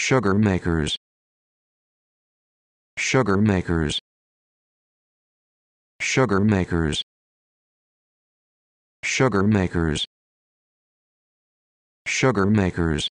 sugar makers sugar makers sugar makers sugar makers sugar makers